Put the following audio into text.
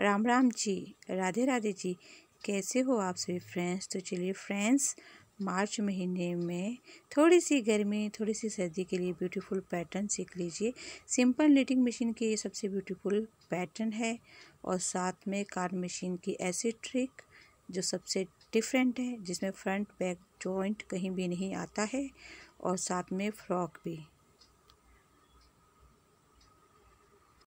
राम राम जी राधे राधे जी कैसे हो आप सभी फ्रेंड्स तो चलिए फ्रेंड्स मार्च महीने में थोड़ी सी गर्मी थोड़ी सी सर्दी के लिए ब्यूटीफुल पैटर्न सीख लीजिए सिंपल निटिंग मशीन की ये सबसे ब्यूटीफुल पैटर्न है और साथ में कार्ड मशीन की ऐसी ट्रिक जो सबसे डिफरेंट है जिसमें फ्रंट बैक जॉइंट कहीं भी नहीं आता है और साथ में फ्रॉक भी